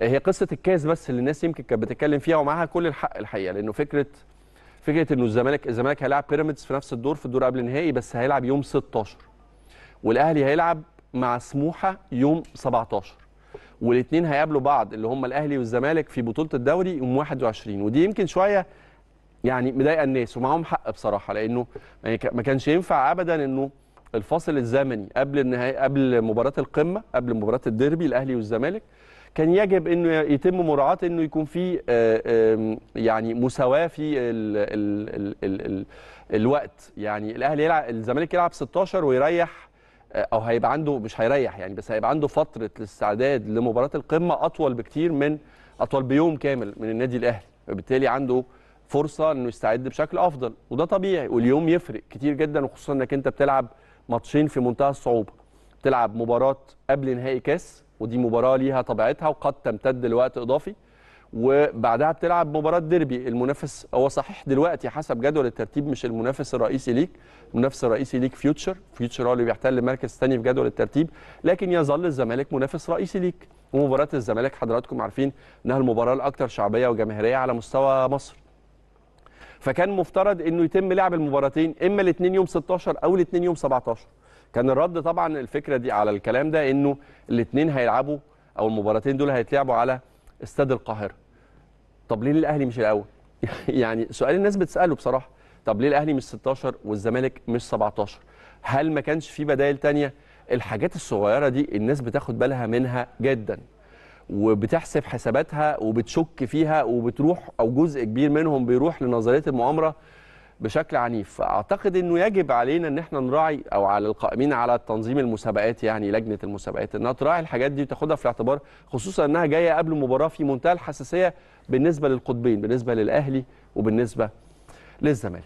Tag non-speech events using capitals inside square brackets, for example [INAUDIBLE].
آه، هي قصه الكاس بس اللي الناس يمكن كانت بتتكلم فيها ومعاها كل الحق الحقيقه لانه فكره فكره انه الزمالك الزمالك هيلاعب بيراميدز في نفس الدور في الدور قبل النهائي بس هيلعب يوم 16 والاهلي هيلعب مع سموحه يوم 17 والاثنين هيقابلوا بعض اللي هم الاهلي والزمالك في بطوله الدوري يوم 21 ودي يمكن شويه يعني مضايقه الناس ومعاهم حق بصراحه لانه ما كانش ينفع ابدا انه الفاصل الزمني قبل النهائي قبل مباراه القمه قبل مباراه الديربي الاهلي والزمالك كان يجب انه يتم مراعاه انه يكون في آه، يعني مساواه في الـ الـ الـ الـ الـ الوقت يعني الاهلي يلعب الزمالك يلعب 16 ويريح آه، او هيبقى عنده مش هيريح يعني بس هيبقى عنده فتره الاستعداد لمباراه القمه اطول بكتير من اطول بيوم كامل من النادي الاهلي وبالتالي عنده فرصه انه يستعد بشكل افضل وده طبيعي واليوم يفرق كتير جدا وخصوصا انك انت بتلعب ماتشين في منتهى الصعوبه بتلعب مباراه قبل نهائي كاس ودي مباراه ليها طبيعتها وقد تمتد لوقت اضافي وبعدها بتلعب مباراه ديربي المنافس هو صحيح دلوقتي حسب جدول الترتيب مش المنافس الرئيسي ليك المنافس الرئيسي ليك فيوتشر فيوتشر هو اللي بيحتل المركز الثاني في جدول الترتيب لكن يظل الزمالك منافس رئيسي ليك ومباراه الزمالك حضراتكم عارفين انها المباراه الاكثر شعبيه وجماهيريه على مستوى مصر فكان مفترض انه يتم لعب المباراتين اما الاثنين يوم 16 او الاثنين يوم 17 كان الرد طبعا الفكره دي على الكلام ده انه الاثنين هيلعبوا او المباراتين دول هيتلعبوا على استاد القاهره طب ليه الاهلي مش الاول [LAUGHS] يعني سؤال الناس بتساله بصراحه طب ليه الاهلي مش 16 والزمالك مش 17 هل ما كانش في بدائل تانية الحاجات الصغيره دي الناس بتاخد بالها منها جدا وبتحسب حساباتها وبتشك فيها وبتروح او جزء كبير منهم بيروح لنظريه المؤامره بشكل عنيف فاعتقد انه يجب علينا ان احنا نراعي او على القائمين على تنظيم المسابقات يعني لجنه المسابقات انها تراعي الحاجات دي وتاخدها في الاعتبار خصوصا انها جايه قبل مباراه في منتهى الحساسيه بالنسبه للقطبين بالنسبه للاهلي وبالنسبه للزمالك